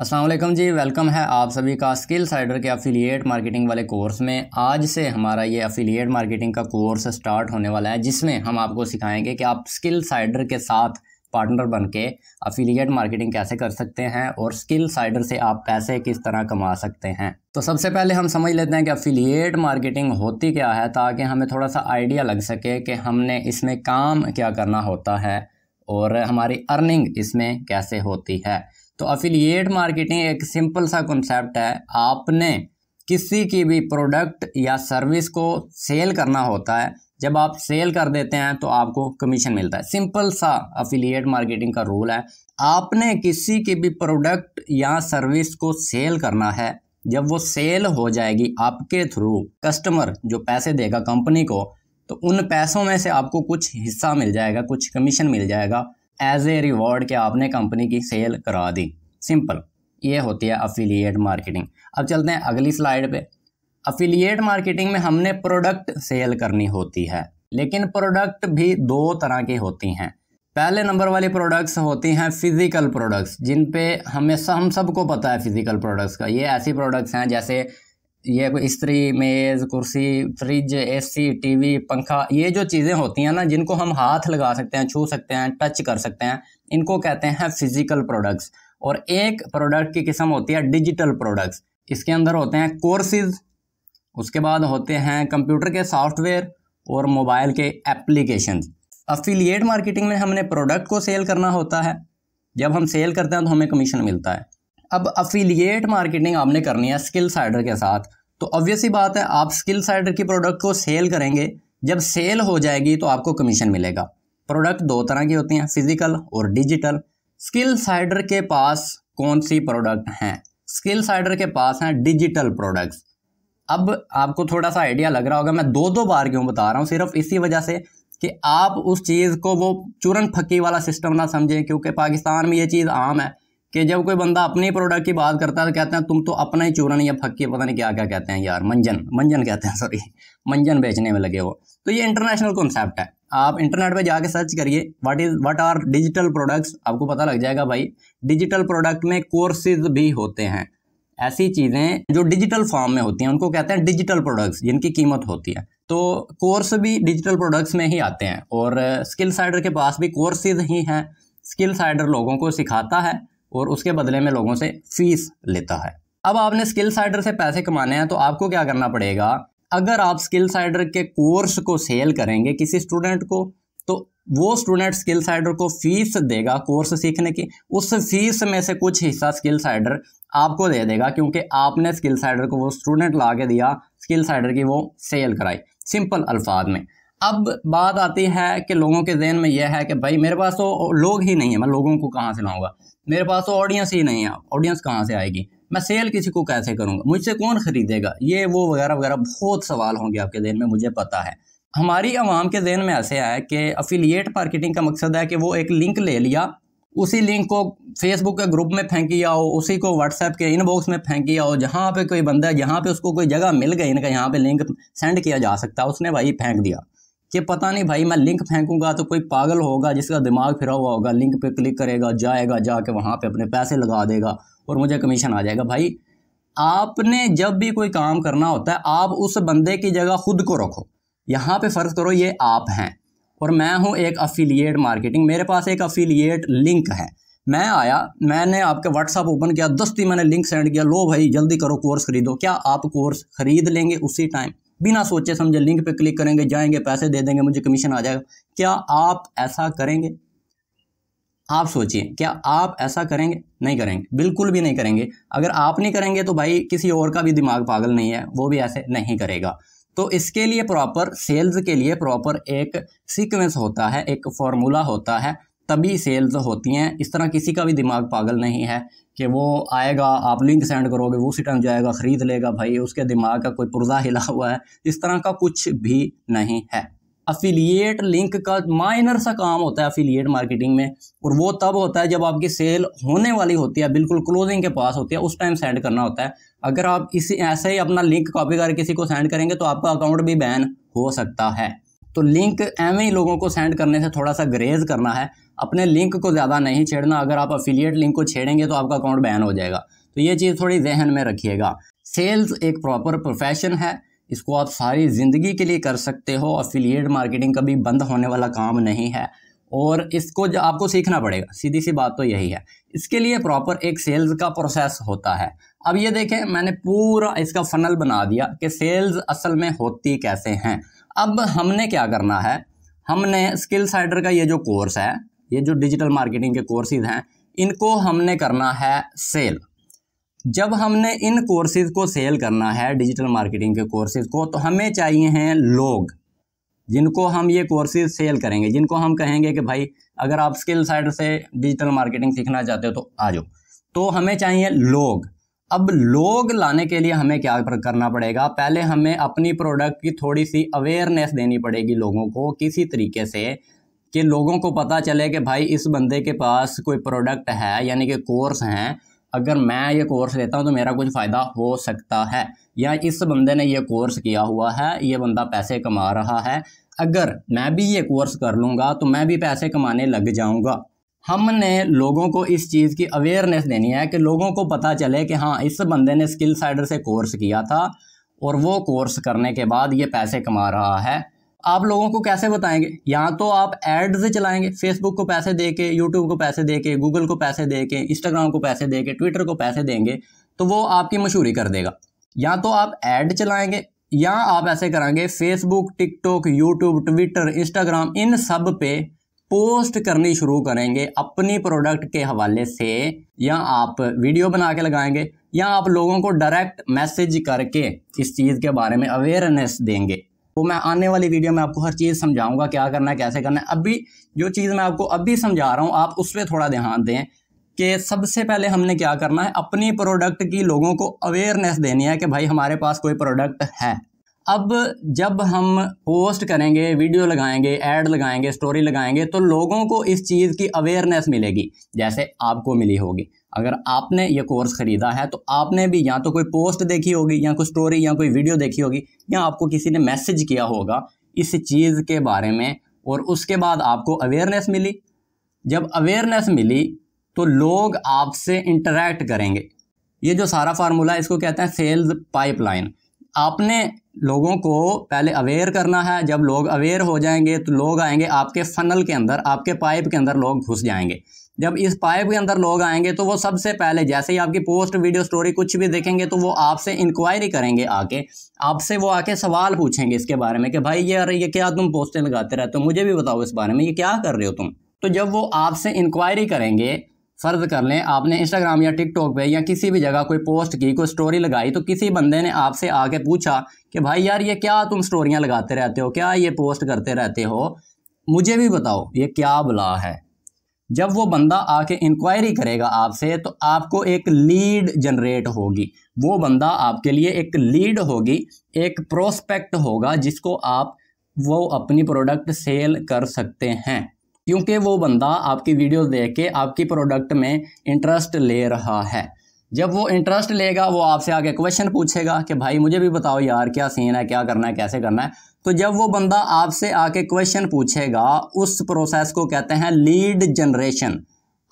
असलम जी welcome है आप सभी का स्किल साइडर के अफिलिएट मार्केटिंग वाले कोर्स में आज से हमारा ये अफिलिएट मार्केटिंग का कोर्स स्टार्ट होने वाला है जिसमें हम आपको सिखाएंगे कि आप स्किल साइडर के साथ पार्टनर बन के अफिलिएट मार्केटिंग कैसे कर सकते हैं और स्किल साइडर से आप पैसे किस तरह कमा सकते हैं तो सबसे पहले हम समझ लेते हैं कि अफिलिएट मार्केटिंग होती क्या है ताकि हमें थोड़ा सा आइडिया लग सके कि हमने इसमें काम क्या करना होता है और हमारी अर्निंग इसमें कैसे होती है तो अफिलिएट मार्केटिंग एक सिंपल सा कॉन्सेप्ट है आपने किसी की भी प्रोडक्ट या सर्विस को सेल करना होता है जब आप सेल कर देते हैं तो आपको कमीशन मिलता है सिंपल सा अफिलिएट मार्केटिंग का रूल है आपने किसी की भी प्रोडक्ट या सर्विस को सेल करना है जब वो सेल हो जाएगी आपके थ्रू कस्टमर जो पैसे देगा कंपनी को तो उन पैसों में से आपको कुछ हिस्सा मिल जाएगा कुछ कमीशन मिल जाएगा एज ए रिवॉर्ड के आपने कंपनी की सेल करा दी सिंपल ये होती है अफिलिएट मार्केटिंग अब चलते हैं अगली स्लाइड पे अफिलिएट मार्केटिंग में हमने प्रोडक्ट सेल करनी होती है लेकिन प्रोडक्ट भी दो तरह की होती हैं पहले नंबर वाली प्रोडक्ट्स होती हैं फिज़िकल प्रोडक्ट्स जिन पे हमेशा हम सबको पता है फिज़िकल प्रोडक्ट्स का ये ऐसी प्रोडक्ट्स हैं जैसे ये स्त्री मेज़ कुर्सी फ्रिज एसी टीवी पंखा ये जो चीज़ें होती हैं ना जिनको हम हाथ लगा सकते हैं छू सकते हैं टच कर सकते हैं इनको कहते हैं फिजिकल प्रोडक्ट्स और एक प्रोडक्ट की किस्म होती है डिजिटल प्रोडक्ट्स इसके अंदर होते हैं कोर्सेज उसके बाद होते हैं कंप्यूटर के सॉफ्टवेयर और मोबाइल के एप्लीकेशन अफिलिएट मार्केटिंग में हमने प्रोडक्ट को सेल करना होता है जब हम सेल करते हैं तो हमें कमीशन मिलता है अब अफिलिएट मार्केटिंग आपने करनी है स्किल साइडर के साथ तो ऑब्वियस ही बात है आप स्किल साइडर की प्रोडक्ट को सेल करेंगे जब सेल हो जाएगी तो आपको कमीशन मिलेगा प्रोडक्ट दो तरह की होती हैं फिजिकल और डिजिटल स्किल साइडर के पास कौन सी प्रोडक्ट हैं स्किल साइडर के पास हैं डिजिटल प्रोडक्ट्स अब आपको थोड़ा सा आइडिया लग रहा होगा मैं दो दो बार क्यों बता रहा हूँ सिर्फ इसी वजह से कि आप उस चीज़ को वो चूरन फक्की वाला सिस्टम ना समझें क्योंकि पाकिस्तान में ये चीज़ आम है कि जब कोई बंदा अपने प्रोडक्ट की बात करता है तो कहते हैं तुम तो अपना ही चूरन या फक्की पता नहीं क्या क्या कहते हैं यार मंजन मंजन कहते हैं सॉरी मंजन बेचने में लगे हो तो ये इंटरनेशनल कॉन्सेप्ट है आप इंटरनेट पे जाके सर्च करिए what is what are digital products आपको पता लग जाएगा भाई डिजिटल प्रोडक्ट में कोर्सेज भी होते हैं ऐसी चीज़ें जो डिजिटल फॉर्म में होती हैं उनको कहते हैं डिजिटल प्रोडक्ट्स जिनकी कीमत होती है तो कोर्स भी डिजिटल प्रोडक्ट्स में ही आते हैं और स्किल साइडर के पास भी कोर्सेज ही हैं स्किल साइडर लोगों को सिखाता है और उसके बदले में लोगों से फीस लेता है अब आपने स्किल साइडर से पैसे कमाने हैं तो आपको क्या करना पड़ेगा अगर आप स्किल साइडर के कोर्स को सेल करेंगे किसी स्टूडेंट को तो वो स्टूडेंट स्किल साइडर को फीस देगा कोर्स सीखने की उस फीस में से कुछ हिस्सा स्किल साइडर आपको दे देगा क्योंकि आपने स्किल साइडर को वो स्टूडेंट ला के दिया स्किल साइडर की वो सेल कराई सिंपल अल्फाज में अब बात आती है कि लोगों के जहन में यह है कि भाई मेरे पास तो लोग ही नहीं है मैं लोगों को कहाँ से लाऊंगा मेरे पास तो ऑडियंस ही नहीं है ऑडियंस कहाँ से आएगी मैं सेल किसी को कैसे करूँगा मुझसे कौन ख़रीदेगा ये वो वगैरह वगैरह बहुत सवाल होंगे आपके जहन में मुझे पता है हमारी आवाम के जहन में ऐसे है कि अफिलियट मार्केटिंग का मकसद है कि वो एक लिंक ले लिया उसी लिंक को फेसबुक के ग्रुप में फेंकी आओ उसी को व्हाट्सएप के इनबॉक्स में फेंकी आओ जहाँ पे कोई बंदा है जहाँ पे उसको कोई जगह मिल गई इनका यहाँ पे लिंक सेंड किया जा सकता है उसने भाई फेंक दिया कि पता नहीं भाई मैं लिंक फेंकूंगा तो कोई पागल होगा जिसका दिमाग फिरा हुआ होगा लिंक पे क्लिक करेगा जाएगा जाके वहाँ पे अपने पैसे लगा देगा और मुझे कमीशन आ जाएगा भाई आपने जब भी कोई काम करना होता है आप उस बंदे की जगह खुद को रखो यहाँ पे फ़र्क करो ये आप हैं और मैं हूँ एक अफिलिएट मार्केटिंग मेरे पास एक अफिलिएट लिंक है मैं आया मैंने आपके व्हाट्सअप ओपन किया दस्ती मैंने लिंक सेंड किया लो भाई जल्दी करो कोर्स खरीदो क्या आप कोर्स खरीद लेंगे उसी टाइम बिना सोचे समझे लिंक पे क्लिक करेंगे जाएंगे पैसे दे देंगे मुझे कमीशन आ जाएगा क्या आप ऐसा करेंगे आप सोचिए क्या आप ऐसा करेंगे नहीं करेंगे बिल्कुल भी नहीं करेंगे अगर आप नहीं करेंगे तो भाई किसी और का भी दिमाग पागल नहीं है वो भी ऐसे नहीं करेगा तो इसके लिए प्रॉपर सेल्स के लिए प्रॉपर एक सीक्वेंस होता है एक फॉर्मूला होता है तभी सेल्स होती हैं इस तरह किसी का भी दिमाग पागल नहीं है कि वो आएगा आप लिंक सेंड करोगे वो उसी टाइम जाएगा ख़रीद लेगा भाई उसके दिमाग का कोई पुर्जा हिला हुआ है इस तरह का कुछ भी नहीं है अफिलिएट लिंक का माइनर सा काम होता है अफिलिएट मार्केटिंग में और वो तब होता है जब आपकी सेल होने वाली होती है बिल्कुल क्लोजिंग के पास होती है उस टाइम सेंड करना होता है अगर आप इसी ऐसे ही अपना लिंक कॉपी कर किसी को सेंड करेंगे तो आपका अकाउंट भी बैन हो सकता है तो लिंक एवं ही लोगों को सेंड करने से थोड़ा सा ग्रेज करना है अपने लिंक को ज़्यादा नहीं छेड़ना अगर आप अफिलियट लिंक को छेड़ेंगे तो आपका अकाउंट बैन हो जाएगा तो ये चीज़ थोड़ी जहन में रखिएगा सेल्स एक प्रॉपर प्रोफेशन है इसको आप सारी ज़िंदगी के लिए कर सकते हो अफिलियट मार्केटिंग कभी बंद होने वाला काम नहीं है और इसको जो आपको सीखना पड़ेगा सीधी सी बात तो यही है इसके लिए प्रॉपर एक सेल्स का प्रोसेस होता है अब ये देखें मैंने पूरा इसका फनल बना दिया कि सेल्स असल में होती कैसे हैं अब हमने क्या करना है हमने स्किल साइडर का ये जो कोर्स है ये जो डिजिटल मार्केटिंग के कोर्सेज हैं इनको हमने करना है सेल जब हमने इन कोर्सेज को सेल करना है डिजिटल मार्केटिंग के कोर्सेज को तो हमें चाहिए हैं लोग जिनको हम ये कोर्सेज सेल करेंगे जिनको हम कहेंगे कि भाई अगर आप स्किल साइड से डिजिटल मार्केटिंग सीखना चाहते हो तो आ जाओ तो हमें चाहिए लोग अब लोग लाने के लिए हमें क्या करना पड़ेगा पहले हमें अपनी प्रोडक्ट की थोड़ी सी अवेयरनेस देनी पड़ेगी लोगों को किसी तरीके से कि लोगों को पता चले कि भाई इस बंदे के पास कोई प्रोडक्ट है यानी कि कोर्स हैं अगर मैं ये कोर्स लेता हूँ तो मेरा कुछ फ़ायदा हो सकता है या इस बंदे ने ये कोर्स किया हुआ है ये बंदा पैसे कमा रहा है अगर मैं भी ये कोर्स कर लूँगा तो मैं भी पैसे कमाने लग जाऊँगा हमने लोगों को इस चीज़ की अवेयरनेस देनी है कि लोगों को पता चले कि हाँ इस बंदे ने स्किल साइडर से कोर्स किया था और वो कोर्स करने के बाद ये पैसे कमा रहा है आप लोगों को कैसे बताएंगे या तो आप एड्स चलाएंगे फेसबुक को पैसे दे के यूट्यूब को पैसे दे के गूगल को पैसे दे के इंस्टाग्राम को पैसे दे के ट्विटर को पैसे देंगे तो वो आपकी मशहूरी कर देगा या तो आप एड चलाएंगे या आप ऐसे करेंगे Facebook TikTok YouTube Twitter Instagram इन सब पे पोस्ट करनी शुरू करेंगे अपनी प्रोडक्ट के हवाले से या आप वीडियो बना के लगाएंगे या आप लोगों को डायरेक्ट मैसेज करके इस चीज़ के बारे में अवेयरनेस देंगे तो मैं आने वाली वीडियो में आपको हर चीज़ समझाऊंगा क्या करना है कैसे करना है अभी जो चीज़ मैं आपको अभी समझा रहा हूँ आप उस पर थोड़ा ध्यान दें कि सबसे पहले हमने क्या करना है अपनी प्रोडक्ट की लोगों को अवेयरनेस देनी है कि भाई हमारे पास कोई प्रोडक्ट है अब जब हम पोस्ट करेंगे वीडियो लगाएंगे ऐड लगाएंगे स्टोरी लगाएंगे तो लोगों को इस चीज़ की अवेयरनेस मिलेगी जैसे आपको मिली होगी अगर आपने ये कोर्स ख़रीदा है तो आपने भी या तो कोई पोस्ट देखी होगी या कोई स्टोरी या कोई वीडियो देखी होगी या आपको किसी ने मैसेज किया होगा इस चीज़ के बारे में और उसके बाद आपको अवेयरनेस मिली जब अवेयरनेस मिली तो लोग आपसे इंटरेक्ट करेंगे ये जो सारा फार्मूला है इसको कहते हैं सेल्स पाइपलाइन आपने लोगों को पहले अवेयर करना है जब लोग अवेयर हो जाएंगे तो लोग आएंगे आपके फ़नल के अंदर आपके पाइप के अंदर लोग घुस जाएंगे जब इस पाइप के अंदर लोग आएंगे तो वो सबसे पहले जैसे ही आपकी पोस्ट वीडियो स्टोरी कुछ भी देखेंगे तो वो आपसे इंक्वायरी करेंगे आके आपसे वो आके सवाल पूछेंगे इसके बारे में कि भाई ये अरे ये क्या तुम पोस्टें लगाते रहते हो मुझे भी बताओ इस बारे में ये क्या कर रहे हो तुम तो जब वो आपसे इंक्वायरी करेंगे फ़र्ज़ कर लें आपने इंस्टाग्राम या टिकटॉक पे या किसी भी जगह कोई पोस्ट की कोई स्टोरी लगाई तो किसी बंदे ने आपसे आके पूछा कि भाई यार ये क्या तुम स्टोरियाँ लगाते रहते हो क्या ये पोस्ट करते रहते हो मुझे भी बताओ ये क्या बुला है जब वो बंदा आके इंक्वायरी करेगा आपसे तो आपको एक लीड जनरेट होगी वो बंदा आपके लिए एक लीड होगी एक प्रोस्पेक्ट होगा जिसको आप वो अपनी प्रोडक्ट सेल कर सकते हैं क्योंकि वो बंदा आपकी वीडियो देख के आपकी प्रोडक्ट में इंटरेस्ट ले रहा है जब वो इंटरेस्ट लेगा वो आपसे आके क्वेश्चन पूछेगा कि भाई मुझे भी बताओ यार क्या सीन है क्या करना है कैसे करना है तो जब वो बंदा आपसे आके क्वेश्चन पूछेगा उस प्रोसेस को कहते हैं लीड जनरेशन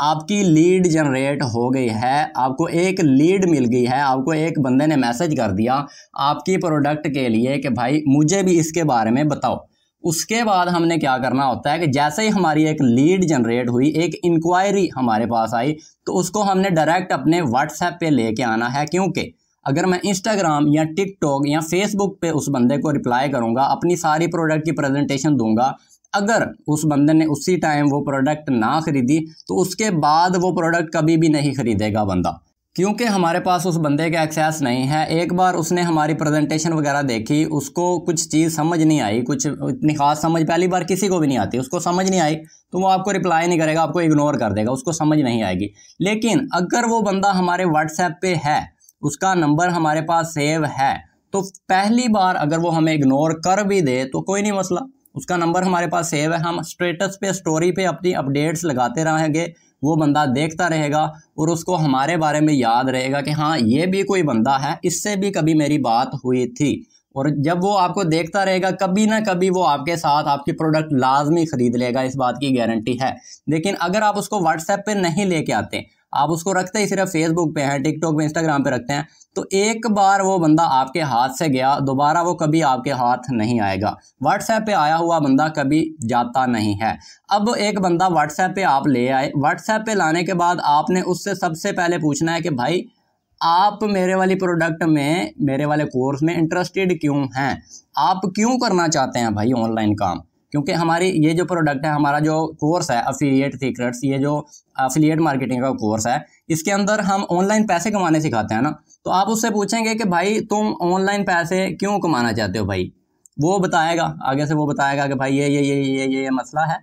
आपकी लीड जनरेट हो गई है आपको एक लीड मिल गई है आपको एक बंदे ने मैसेज कर दिया आपकी प्रोडक्ट के लिए कि भाई मुझे भी इसके बारे में बताओ उसके बाद हमने क्या करना होता है कि जैसे ही हमारी एक लीड जनरेट हुई एक इंक्वायरी हमारे पास आई तो उसको हमने डायरेक्ट अपने व्हाट्सएप पे लेके आना है क्योंकि अगर मैं इंस्टाग्राम या टिकटॉक या फेसबुक पे उस बंदे को रिप्लाई करूँगा अपनी सारी प्रोडक्ट की प्रेजेंटेशन दूंगा अगर उस बंदे ने उसी टाइम वो प्रोडक्ट ना खरीदी तो उसके बाद वो प्रोडक्ट कभी भी नहीं खरीदेगा बंदा क्योंकि हमारे पास उस बंदे का एक्सेस नहीं है एक बार उसने हमारी प्रेजेंटेशन वगैरह देखी उसको कुछ चीज़ समझ नहीं आई कुछ इतनी खास समझ पहली बार किसी को भी नहीं आती उसको समझ नहीं आई तो वो आपको रिप्लाई नहीं करेगा आपको इग्नोर कर देगा उसको समझ नहीं आएगी लेकिन अगर वो बंदा हमारे व्हाट्सएप पर है उसका नंबर हमारे पास सेव है तो पहली बार अगर वो हमें इग्नोर कर भी दे तो कोई नहीं मसला उसका नंबर हमारे पास सेव है हम स्टेटस पे स्टोरी पे अपनी अपडेट्स लगाते रहेंगे वो बंदा देखता रहेगा और उसको हमारे बारे में याद रहेगा कि हाँ ये भी कोई बंदा है इससे भी कभी मेरी बात हुई थी और जब वो आपको देखता रहेगा कभी ना कभी वो आपके साथ आपकी प्रोडक्ट लाजमी ख़रीद लेगा इस बात की गारंटी है लेकिन अगर आप उसको व्हाट्सएप पे नहीं लेके आते आप उसको रखते ही सिर्फ फेसबुक पे है टिकटॉक पे इंस्टाग्राम पे रखते हैं तो एक बार वो बंदा आपके हाथ से गया दोबारा वो कभी आपके हाथ नहीं आएगा व्हाट्सएप पे आया हुआ बंदा कभी जाता नहीं है अब एक बंदा व्हाट्सएप पे आप ले आए व्हाट्सएप पे लाने के बाद आपने उससे सबसे पहले पूछना है कि भाई आप मेरे वाली प्रोडक्ट में मेरे वाले कोर्स में इंटरेस्टेड क्यों हैं आप क्यों करना चाहते हैं भाई ऑनलाइन काम क्योंकि हमारी ये जो प्रोडक्ट है हमारा जो कोर्स है अफिलिएट सीक्रेट्स ये जो अफिलिएट मार्केटिंग का कोर्स है इसके अंदर हम ऑनलाइन पैसे कमाने सिखाते हैं ना तो आप उससे पूछेंगे कि भाई तुम ऑनलाइन पैसे क्यों कमाना चाहते हो भाई वो बताएगा आगे से वो बताएगा कि भाई ये ये ये ये ये, ये मसला है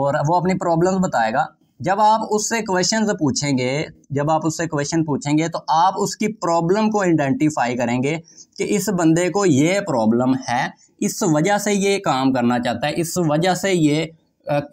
और वो अपनी प्रॉब्लम्स बताएगा जब आप उससे क्वेश्चन पूछेंगे जब आप उससे क्वेश्चन पूछेंगे तो आप उसकी प्रॉब्लम को आइडेंटिफाई करेंगे कि इस बंदे को ये प्रॉब्लम है इस वजह से ये काम करना चाहता है इस वजह से ये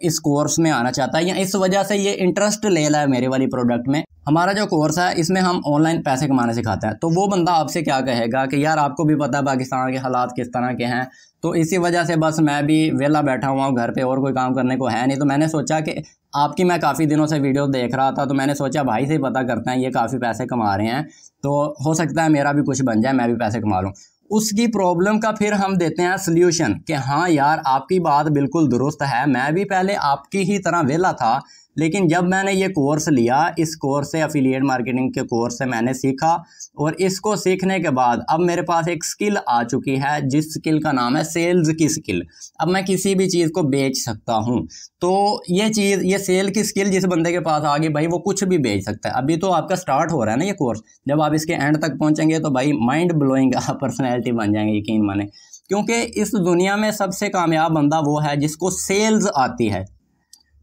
इस कोर्स में आना चाहता है या इस वजह से ये इंटरेस्ट ले रहा है मेरे वाली प्रोडक्ट में हमारा जो कोर्स है इसमें हम ऑनलाइन पैसे कमाना सिखाते हैं तो वो बंदा आपसे क्या कहेगा कि यार आपको भी पता है पाकिस्तान के हालात किस तरह के हैं तो इसी वजह से बस मैं भी वेला बैठा हुआ हूँ घर पे और कोई काम करने को है नहीं तो मैंने सोचा कि आपकी मैं काफ़ी दिनों से वीडियो देख रहा था तो मैंने सोचा भाई से ही पता करते हैं ये काफ़ी पैसे कमा रहे हैं तो हो सकता है मेरा भी कुछ बन जाए मैं भी पैसे कमा लूँ उसकी प्रॉब्लम का फिर हम देते हैं सोल्यूशन कि हाँ यार आपकी बात बिल्कुल दुरुस्त है मैं भी पहले आपकी ही तरह वेला था लेकिन जब मैंने ये कोर्स लिया इस कोर्स से अफिलिएट मार्केटिंग के कोर्स से मैंने सीखा और इसको सीखने के बाद अब मेरे पास एक स्किल आ चुकी है जिस स्किल का नाम है सेल्स की स्किल अब मैं किसी भी चीज़ को बेच सकता हूँ तो ये चीज़ ये सेल की स्किल जिस बंदे के पास आ गई भाई वो कुछ भी बेच सकता है अभी तो आपका स्टार्ट हो रहा है ना ये कोर्स जब आप इसके एंड तक पहुँचेंगे तो भाई माइंड ब्लोइंग आप पर्सनैलिटी बन जाएंगे यकीन माने क्योंकि इस दुनिया में सबसे कामयाब बंदा वो है जिसको सेल्स आती है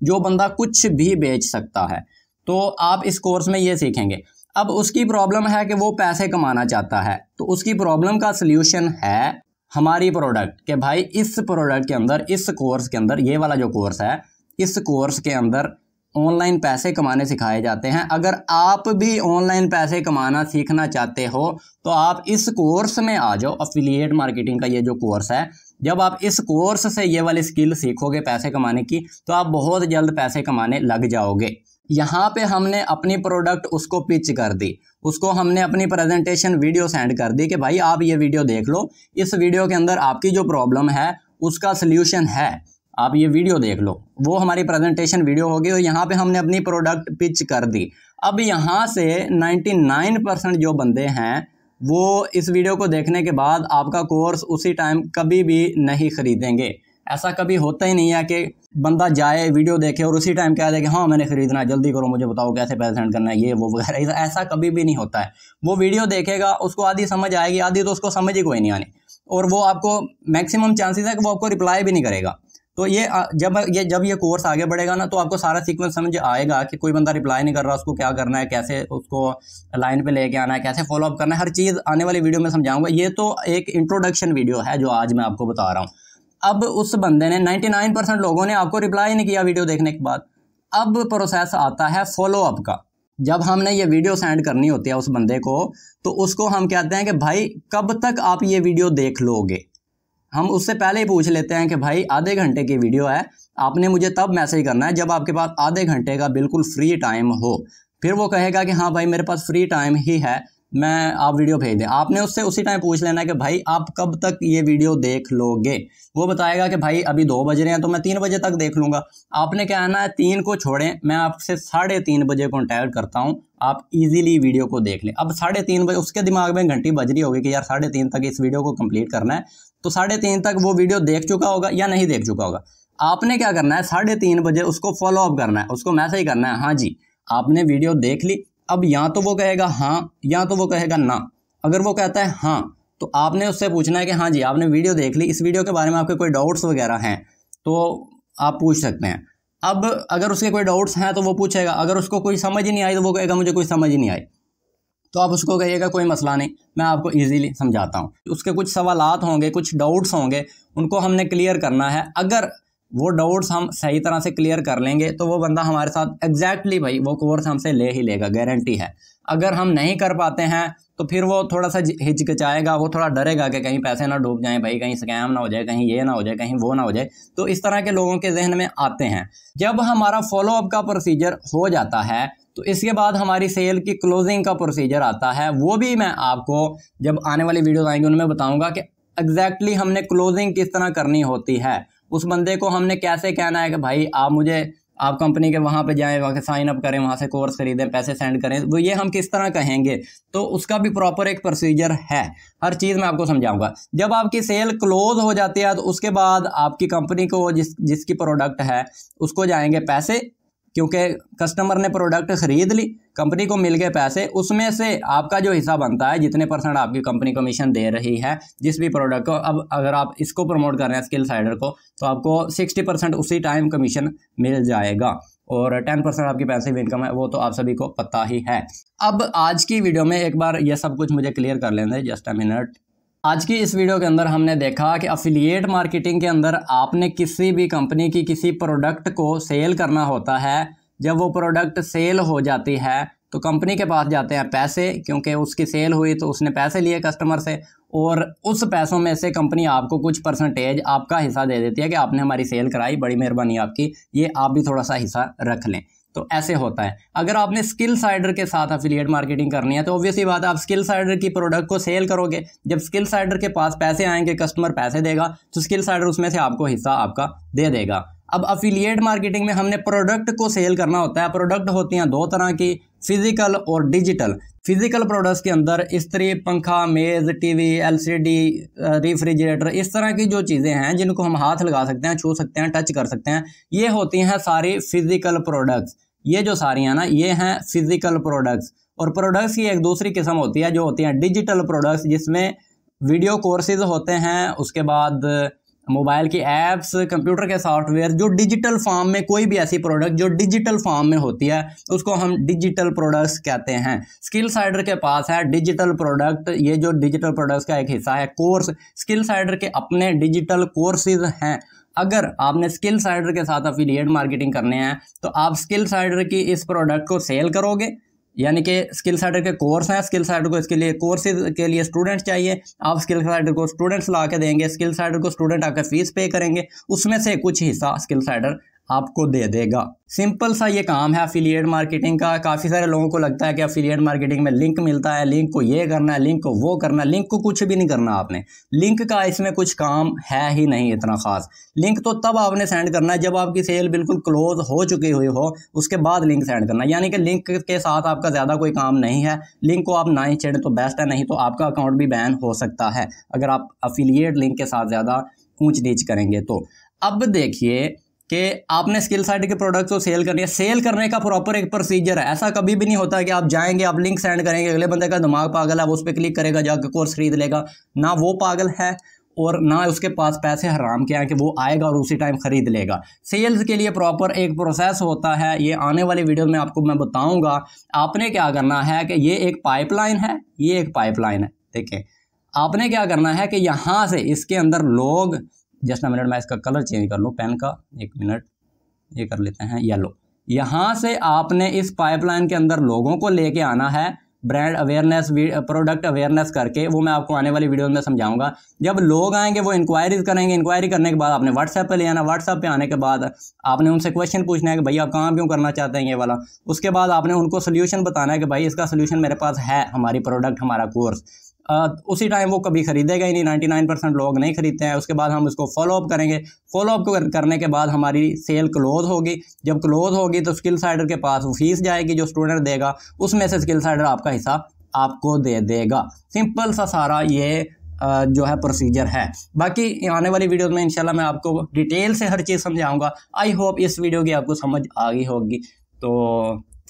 जो बंदा कुछ भी बेच सकता है तो आप इस कोर्स में ये सीखेंगे अब उसकी प्रॉब्लम है कि वो पैसे कमाना चाहता है तो उसकी प्रॉब्लम का सलूशन है हमारी प्रोडक्ट कि भाई इस प्रोडक्ट के अंदर इस कोर्स के अंदर ये वाला जो कोर्स है इस कोर्स के अंदर ऑनलाइन पैसे कमाने सिखाए जाते हैं अगर आप भी ऑनलाइन पैसे कमाना सीखना चाहते हो तो आप इस कोर्स में आ जाओ अफिलिएट मार्केटिंग का ये जो कोर्स है जब आप इस कोर्स से ये वाली स्किल सीखोगे पैसे कमाने की तो आप बहुत जल्द पैसे कमाने लग जाओगे यहाँ पे हमने अपनी प्रोडक्ट उसको पिच कर दी उसको हमने अपनी प्रेजेंटेशन वीडियो सेंड कर दी कि भाई आप ये वीडियो देख लो इस वीडियो के अंदर आपकी जो प्रॉब्लम है उसका सोल्यूशन है आप ये वीडियो देख लो वो हमारी प्रेजेंटेशन वीडियो होगी और यहाँ पे हमने अपनी प्रोडक्ट पिच कर दी अब यहाँ से 99 परसेंट जो बंदे हैं वो इस वीडियो को देखने के बाद आपका कोर्स उसी टाइम कभी भी नहीं ख़रीदेंगे ऐसा कभी होता ही नहीं है कि बंदा जाए वीडियो देखे और उसी टाइम कह दे कि हाँ मैंने ख़रीदना है जल्दी करो मुझे बताओ कैसे पैसे सेंड करना है ये वो वगैरह ऐसा कभी भी नहीं होता है वो वीडियो देखेगा उसको आधी समझ आएगी आधी तो उसको समझ ही कोई नहीं आनी और वो आपको मैक्सिमम चांसेस है कि वो आपको रिप्लाई भी नहीं करेगा तो ये जब ये जब ये कोर्स आगे बढ़ेगा ना तो आपको सारा सीक्वेंस समझ आएगा कि कोई बंदा रिप्लाई नहीं कर रहा उसको क्या करना है कैसे उसको लाइन पे लेके आना है कैसे फॉलोअप करना है हर चीज़ आने वाली वीडियो में समझाऊंगा ये तो एक इंट्रोडक्शन वीडियो है जो आज मैं आपको बता रहा हूँ अब उस बंदे ने 99% लोगों ने आपको रिप्लाई नहीं किया वीडियो देखने के बाद अब प्रोसेस आता है फॉलोअप का जब हमने ये वीडियो सेंड करनी होती है उस बंदे को तो उसको हम कहते हैं कि भाई कब तक आप ये वीडियो देख लोगे हम उससे पहले ही पूछ लेते हैं कि भाई आधे घंटे की वीडियो है आपने मुझे तब मैसेज करना है जब आपके पास आधे घंटे का बिल्कुल फ्री टाइम हो फिर वो कहेगा कि हाँ भाई मेरे पास फ्री टाइम ही है मैं आप वीडियो भेज दें आपने उससे उसी टाइम पूछ लेना है कि भाई आप कब तक ये वीडियो देख लोगे वो बताएगा कि भाई अभी दो बज रहे हैं तो मैं तीन बजे तक देख लूँगा आपने कहना है तीन को छोड़ें मैं आपसे साढ़े तीन बजे कॉन्टैक्ट करता हूँ आप इजीली वीडियो को देख लें अब साढ़े तीन बजे उसके दिमाग में घंटी बज रही होगी कि यार साढ़े तीन तक इस वीडियो को कंप्लीट करना है तो साढ़े तीन तक वो वीडियो देख चुका होगा या नहीं देख चुका होगा आपने क्या करना है साढ़े तीन बजे उसको फॉलोअप करना है उसको मैसेज करना है हाँ जी आपने वीडियो देख ली अब या तो वो कहेगा हाँ या तो वो कहेगा ना अगर वो कहता है हाँ तो आपने उससे पूछना है कि हाँ जी आपने वीडियो देख ली इस वीडियो के बारे में आपके कोई डाउट्स वगैरह हैं तो आप पूछ सकते हैं अब अगर उसके कोई डाउट्स हैं तो वो पूछेगा अगर उसको कोई समझ ही नहीं आई तो वो कहेगा मुझे कोई समझ ही नहीं आई तो आप उसको कहिएगा कोई मसला नहीं मैं आपको ईज़ीली समझाता हूँ उसके कुछ सवाल होंगे कुछ डाउट्स होंगे उनको हमने क्लियर करना है अगर वो डाउट्स हम सही तरह से क्लियर कर लेंगे तो वो बंदा हमारे साथ एग्जैक्टली भाई वो कोर्स हमसे ले ही लेगा गारंटी है अगर हम नहीं कर पाते हैं तो फिर वो थोड़ा सा हिचकिचाएगा वो थोड़ा डरेगा कि कहीं पैसे ना डूब जाएं भाई कहीं स्कैम ना हो जाए कहीं ये ना हो जाए कहीं वो ना हो जाए तो इस तरह के लोगों के जहन में आते हैं जब हमारा फॉलोअप का प्रोसीजर हो जाता है तो इसके बाद हमारी सेल की क्लोजिंग का प्रोसीजर आता है वो भी मैं आपको जब आने वाली वीडियोज़ आएंगी उनमें बताऊँगा कि एग्जैक्टली exactly हमने क्लोजिंग किस तरह करनी होती है उस बंदे को हमने कैसे कहना है कि भाई आप मुझे आप कंपनी के वहाँ पे जाएं वहाँ साइन अप करें वहाँ से कोर्स खरीदें पैसे सेंड करें वो ये हम किस तरह कहेंगे तो उसका भी प्रॉपर एक प्रोसीजर है हर चीज़ मैं आपको समझाऊंगा जब आपकी सेल क्लोज हो जाती है तो उसके बाद आपकी कंपनी को जिस जिसकी प्रोडक्ट है उसको जाएंगे पैसे क्योंकि कस्टमर ने प्रोडक्ट खरीद ली कंपनी को मिल गए पैसे उसमें से आपका जो हिस्सा बनता है जितने परसेंट आपकी कंपनी कमीशन दे रही है जिस भी प्रोडक्ट को अब अगर आप इसको प्रमोट कर रहे हैं स्किल साइडर को तो आपको सिक्सटी परसेंट उसी टाइम कमीशन मिल जाएगा और टेन परसेंट आपकी पैसिव इनकम है वो तो आप सभी को पता ही है अब आज की वीडियो में एक बार ये सब कुछ मुझे क्लियर कर लेंगे जस्ट अ मिनट आज की इस वीडियो के अंदर हमने देखा कि अफिलिएट मार्केटिंग के अंदर आपने किसी भी कंपनी की किसी प्रोडक्ट को सेल करना होता है जब वो प्रोडक्ट सेल हो जाती है तो कंपनी के पास जाते हैं पैसे क्योंकि उसकी सेल हुई तो उसने पैसे लिए कस्टमर से और उस पैसों में से कंपनी आपको कुछ परसेंटेज आपका हिस्सा दे देती है कि आपने हमारी सेल कराई बड़ी मेहरबानी आपकी ये आप भी थोड़ा सा हिस्सा रख लें तो ऐसे होता है अगर आपने स्किल साइडर के साथ अफिलियट मार्केटिंग करनी है तो ऑब्वियसली बात है आप स्किल साइडर की प्रोडक्ट को सेल करोगे जब स्किल साइडर के पास पैसे आएंगे कस्टमर पैसे देगा तो स्किल साइडर उसमें से आपको हिस्सा आपका दे देगा अब अफिलियट मार्केटिंग में हमने प्रोडक्ट को सेल करना होता है प्रोडक्ट होती हैं दो तरह की फिजिकल और डिजिटल फिजिकल प्रोडक्ट्स के अंदर इस्त्री पंखा मेज़ टीवी एलसीडी रेफ्रिजरेटर इस तरह की जो चीज़ें हैं जिनको हम हाथ लगा सकते हैं छू सकते हैं टच कर सकते हैं ये होती हैं सारी फिजिकल प्रोडक्ट्स ये जो सारी हैं ना ये हैं फिजिकल प्रोडक्ट्स और प्रोडक्ट्स की एक दूसरी किस्म होती है जो होती हैं डिजिटल प्रोडक्ट्स जिसमें वीडियो कोर्सेज होते हैं उसके बाद मोबाइल की एप्स कंप्यूटर के सॉफ्टवेयर जो डिजिटल फॉर्म में कोई भी ऐसी प्रोडक्ट जो डिजिटल फॉर्म में होती है उसको हम डिजिटल प्रोडक्ट्स कहते हैं स्किल साइडर के पास है डिजिटल प्रोडक्ट ये जो डिजिटल प्रोडक्ट्स का एक हिस्सा है कोर्स स्किल साइडर के अपने डिजिटल कोर्सेज हैं अगर आपने स्किल साइडर के साथ अफिलिएट मार्केटिंग करने हैं तो आप स्किल साइडर की इस प्रोडक्ट को सेल करोगे यानी कि स्किल साइडर के कोर्स हैं स्किल साइडर को इसके लिए कोर्सेज के लिए स्टूडेंट्स चाहिए आप स्किल साइडर को स्टूडेंट्स ला के देंगे स्किल साइडर को स्टूडेंट आकर फीस पे करेंगे उसमें से कुछ हिस्सा स्किल साइडर आपको दे देगा सिंपल सा ये काम है अफिलियट मार्केटिंग का काफ़ी सारे लोगों को लगता है कि अफिलियट मार्केटिंग में लिंक मिलता है लिंक को ये करना है लिंक को वो करना है लिंक को कुछ भी नहीं करना आपने लिंक का इसमें कुछ काम है ही नहीं इतना ख़ास लिंक तो तब आपने सेंड करना है जब आपकी सेल बिल्कुल क्लोज हो चुकी हुई हो उसके बाद लिंक सेंड करना यानी कि लिंक के साथ आपका ज़्यादा कोई काम नहीं है लिंक को आप ना ही छेड़ें तो बेस्ट है नहीं तो आपका अकाउंट भी बैन हो सकता है अगर आप अफिलियट लिंक के साथ ज़्यादा ऊंच नीच करेंगे तो अब देखिए कि आपने स्किल साइट के प्रोडक्ट को सेल करनी है सेल करने का प्रॉपर एक प्रोसीजर है ऐसा कभी भी नहीं होता कि आप जाएंगे आप लिंक सेंड करेंगे अगले बंदे का दिमाग पागल है वो उस पर क्लिक करेगा जाकर कोर्स खरीद लेगा ना वो पागल है और ना उसके पास पैसे हराम के हैं कि वो आएगा और उसी टाइम ख़रीद लेगा सेल्स के लिए प्रॉपर एक प्रोसेस होता है ये आने वाले वीडियो में आपको मैं बताऊंगा आपने क्या करना है कि ये एक पाइपलाइन है ये एक पाइपलाइन है देखें आपने क्या करना है कि यहाँ से इसके अंदर लोग जस्ट मिनट मैं इसका कलर चेंज कर लूँ पेन का एक मिनट ये कर लेते हैं येलो यहाँ से आपने इस पाइपलाइन के अंदर लोगों को लेके आना है ब्रांड अवेयरनेस प्रोडक्ट अवेयरनेस करके वो मैं आपको आने वाली वीडियो में समझाऊंगा जब लोग आएंगे वो इंक्वायरीज करेंगे इंक्वायरी करने के बाद आपने व्हाट्सएप पे ले आना व्हाट्सएप पे आने के बाद आपने उनसे क्वेश्चन पूछना है कि भाई आप काम क्यों करना चाहते हैं ये वाला उसके बाद आपने उनको सोल्यूशन बताना है कि भाई इसका सोल्यूशन मेरे पास है हमारी प्रोडक्ट हमारा कोर्स उसी टाइम वो कभी ख़रीदेगा ही नहीं नाइन्टी नाइन परसेंट लोग नहीं ख़रीदते हैं उसके बाद हम उसको फॉलोअप करेंगे फॉलोअप करने के बाद हमारी सेल क्लोज़ होगी जब क्लोज़ होगी तो स्किल साइडर के पास वो फीस जाएगी जो स्टूडेंट देगा उसमें से स्किल साइडर आपका हिस्सा आपको दे देगा सिंपल सा सारा ये जो है प्रोसीजर है बाकी आने वाली वीडियोस में इंशाल्लाह मैं आपको डिटेल से हर चीज़ समझाऊंगा आई होप इस वीडियो की आपको समझ आ गई होगी तो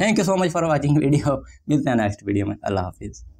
thank you so much for watching video मिलते हैं नेक्स्ट वीडियो में अल्लाह हाफिज़